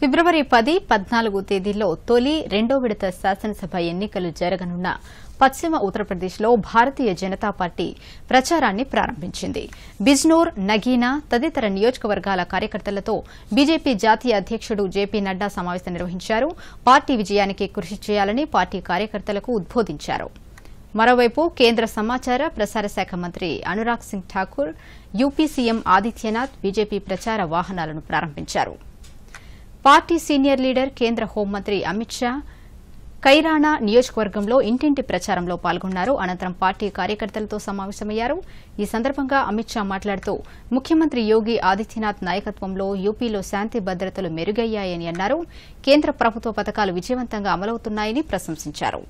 ఫిబ్రవరి పది పద్నాలుగు తేదీల్లో తొలి రెండో విడత శాసనసభ ఎన్నికలు జరగనున్న పశ్చిమ ఉత్తరప్రదేశ్లో భారతీయ జనతా పార్టీ ప్రచారాన్ని ప్రారంభించింది బిజ్నోర్ నగీనా తదితర నియోజకవర్గాల కార్యకర్తలతో బీజేపీ జాతీయ అధ్యకుడు జేపీ నడ్డా సమావేశం నిర్వహించారు పార్టీ విజయానికి కృషి చేయాలని పార్టీ కార్యకర్తలకు ఉద్బోధించారు మరోవైపు కేంద్ర సమాచార ప్రసార శాఖ మంత్రి Anurag Singh Thakur UP CM Adityanath BJP ప్రచార వాహనాలను ప్రారంభించారు పార్టీ సీనియర్ లీడర్ కేంద్ర హోంమంత్రి అమిత్ షా కైరాణా నియోజకవర్గంలో ఇంటింటి ప్రచారంలో పాల్గొన్నారు అనంతరం పార్టీ కార్యకర్తలతో సమావేశమయ్యారు ఈ సందర్భంగా అమిత్ షా మాట్లాడుతూ ముఖ్యమంత్రి యోగి ఆదిత్యనాథ్ నాయకత్వంలో యూపీలో శాంతి భద్రతలు మెరుగయ్యాయని అన్నారు కేంద్ర ప్రభుత్వ పథకాలు విజయవంతంగా అమలవుతున్నాయని ప్రశంసించారు